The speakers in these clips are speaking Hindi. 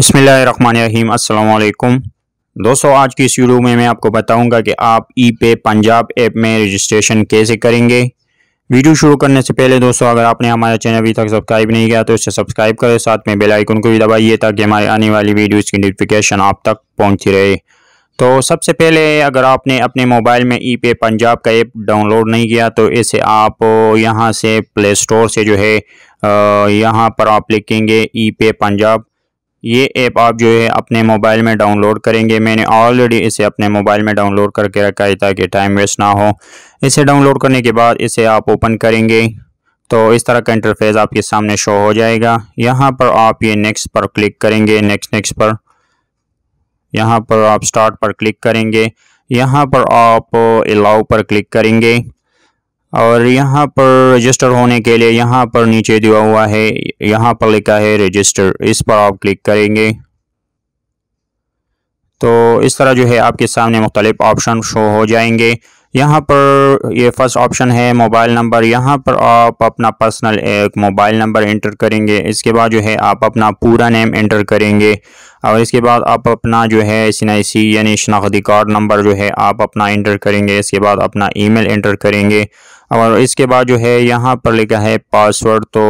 बसमीम अल्लाम दोस्तों आज की इस वीडियो में मैं आपको बताऊंगा कि आप ई पे पंजाब ऐप में रजिस्ट्रेशन कैसे करेंगे वीडियो शुरू करने से पहले दोस्तों अगर आपने हमारा चैनल अभी तक सब्सक्राइब नहीं किया तो इसे सब्सक्राइब करें साथ में बेल आइकन को भी दबाइए ताकि हमारी आने वाली वीडियोस की नोटिफिकेशन आप तक पहुँचती रहे तो सबसे पहले अगर आपने अपने मोबाइल में ई पे पंजाब का ऐप डाउनलोड नहीं किया तो इसे आप यहाँ से प्ले स्टोर से जो है यहाँ पर आप लिखेंगे ई पे पंजाब ये ऐप आप जो है अपने मोबाइल में डाउनलोड करेंगे मैंने ऑलरेडी इसे अपने मोबाइल में डाउनलोड करके रखा है ताकि टाइम वेस्ट ना हो इसे डाउनलोड करने के बाद इसे आप ओपन करेंगे तो इस तरह का इंटरफेस आपके सामने शो हो जाएगा यहाँ पर आप ये नेक्स्ट पर क्लिक करेंगे नेक्स्ट नेक्स्ट पर यहाँ पर आप स्टार्ट पर क्लिक करेंगे यहाँ पर आप अलाउ पर क्लिक करेंगे और यहाँ पर रजिस्टर होने के लिए यहाँ पर नीचे दिया हुआ है यहाँ पर लिखा है रजिस्टर इस पर आप क्लिक करेंगे तो इस तरह जो है आपके सामने मुख्तलिफ ऑप्शन शो हो जाएंगे यहाँ पर ये फर्स्ट ऑप्शन है मोबाइल नंबर यहाँ पर आप अपना पर्सनल एक मोबाइल नंबर एंटर करेंगे इसके बाद जो है आप अपना पूरा नेम एंटर करेंगे और इसके बाद आप अपना जो है सी यानी शनाख्ती कार्ड नंबर जो है आप अपना एंटर करेंगे इसके बाद अपना ईमेल एंटर करेंगे और इसके बाद जो है यहाँ पर लिखा है पासवर्ड तो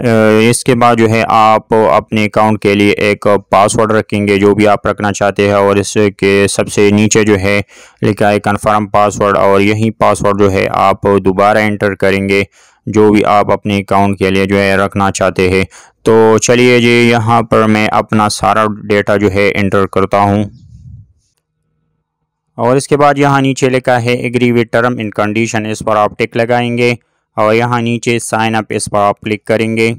इसके बाद जो है आप अपने अकाउंट के लिए एक पासवर्ड रखेंगे जो भी आप रखना चाहते हैं और इसके सबसे नीचे जो है लिखा है कन्फर्म पासवर्ड और यही पासवर्ड जो है आप दोबारा एंटर करेंगे जो भी आप अपने अकाउंट के लिए जो है रखना चाहते हैं तो चलिए जी यहाँ पर मैं अपना सारा डेटा जो है एंटर करता हूँ और इसके बाद यहाँ नीचे लिखा है agree with term and condition इस पर आप टिक लगाएंगे और यहाँ नीचे साइन अप इस पर आप क्लिक करेंगे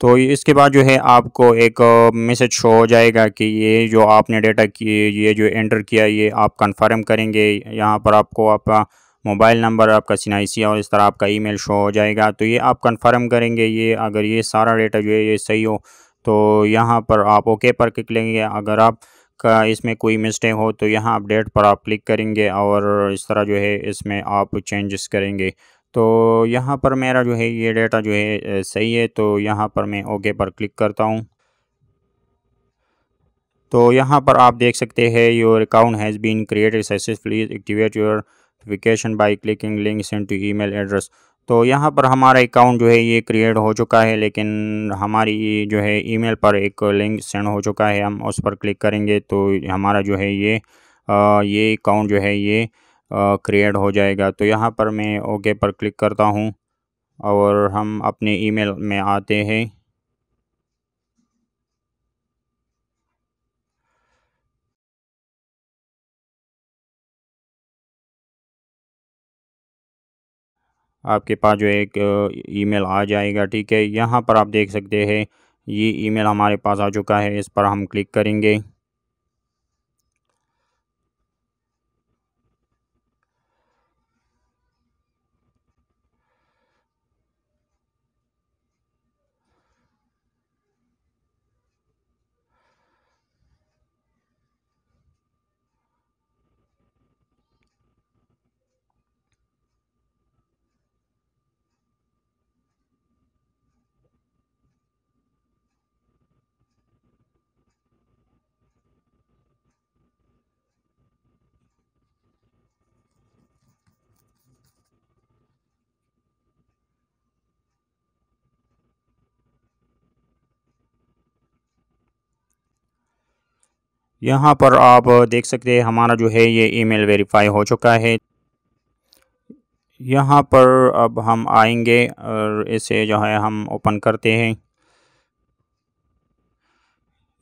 तो इसके बाद जो है आपको एक मैसेज शो हो जाएगा कि ये जो आपने डेटा की ये जो एंटर किया ये आप कंफर्म करेंगे यहाँ पर आपको आपका मोबाइल नंबर आपका सिनाइसी और इस तरह आपका ईमेल शो हो जाएगा तो ये आप कंफर्म करेंगे ये अगर ये सारा डेटा जो है ये सही हो तो यहाँ पर आप ओके पर क्लिक लेंगे अगर आप का इसमें कोई मिस्टेक हो तो यहाँ अपडेट पर आप क्लिक करेंगे और इस तरह जो है इसमें आप चेंजेस करेंगे तो यहाँ पर मेरा जो है ये डेटा जो है सही है तो यहाँ पर मैं ओके पर क्लिक करता हूँ तो यहाँ पर आप देख सकते हैं your account has been created successfully activate your notification by clicking links in to email address तो यहाँ पर हमारा अकाउंट जो है ये क्रिएट हो चुका है लेकिन हमारी जो है ईमेल पर एक लिंक सेंड हो चुका है हम उस पर क्लिक करेंगे तो हमारा जो है ये आ, ये अकाउंट जो है ये क्रिएट हो जाएगा तो यहाँ पर मैं ओके पर क्लिक करता हूँ और हम अपने ईमेल में आते हैं आपके पास जो एक ईमेल आ जाएगा ठीक है यहाँ पर आप देख सकते हैं ये ईमेल हमारे पास आ चुका है इस पर हम क्लिक करेंगे यहाँ पर आप देख सकते हैं हमारा जो है ये ईमेल वेरीफाई हो चुका है यहाँ पर अब हम आएंगे और इसे जो है हम ओपन करते हैं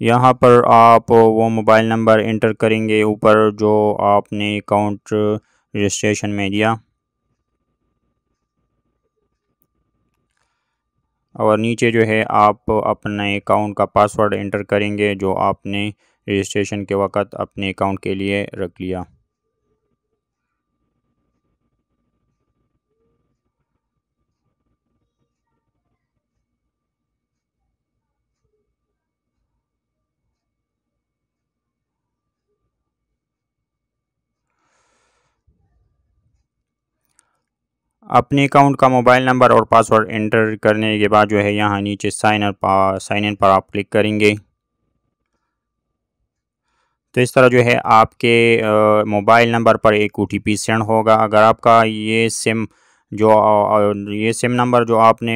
यहाँ पर आप वो मोबाइल नंबर इंटर करेंगे ऊपर जो आपने अकाउंट रजिस्ट्रेशन में दिया और नीचे जो है आप अपने अकाउंट का पासवर्ड इंटर करेंगे जो आपने रजिस्ट्रेशन के वक़्त अपने अकाउंट के लिए रख लिया अपने अकाउंट का मोबाइल नंबर और पासवर्ड एंटर करने के बाद जो है यहाँ नीचे साइन अप साइन इन पर आप क्लिक करेंगे तो इस तरह जो है आपके मोबाइल नंबर पर एक ओ टी सेंड होगा अगर आपका ये सिम जो ये सिम नंबर जो आपने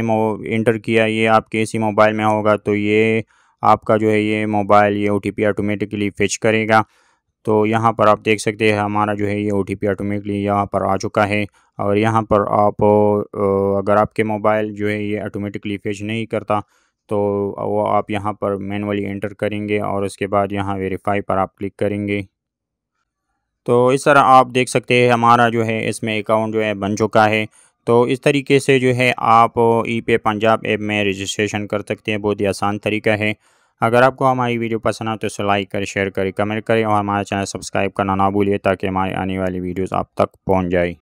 इंटर किया ये आपके इसी मोबाइल में होगा तो ये आपका जो है ये मोबाइल ये ओ ऑटोमेटिकली फिच करेगा तो यहाँ पर आप देख सकते हैं हमारा जो है ये ओ ऑटोमेटिकली यहाँ पर आ चुका है और यहाँ पर आप अगर आपके मोबाइल जो है ये ऑटोमेटिकली फिच नहीं करता तो वो आप यहाँ पर मैनुअली एंटर करेंगे और उसके बाद यहाँ वेरीफाई पर आप क्लिक करेंगे तो इस तरह आप देख सकते हैं हमारा जो है इसमें अकाउंट जो है बन चुका है तो इस तरीके से जो है आप ई पे पंजाब ऐप में रजिस्ट्रेशन कर सकते हैं बहुत ही आसान तरीका है अगर आपको हमारी वीडियो पसंद आए तो इसे लाइक करें शेयर करें कमेंट करें और हमारा चैनल सब्सक्राइब करना ना भूलिए ताकि हमारी आने वाली वीडियोस आप तक पहुंच जाए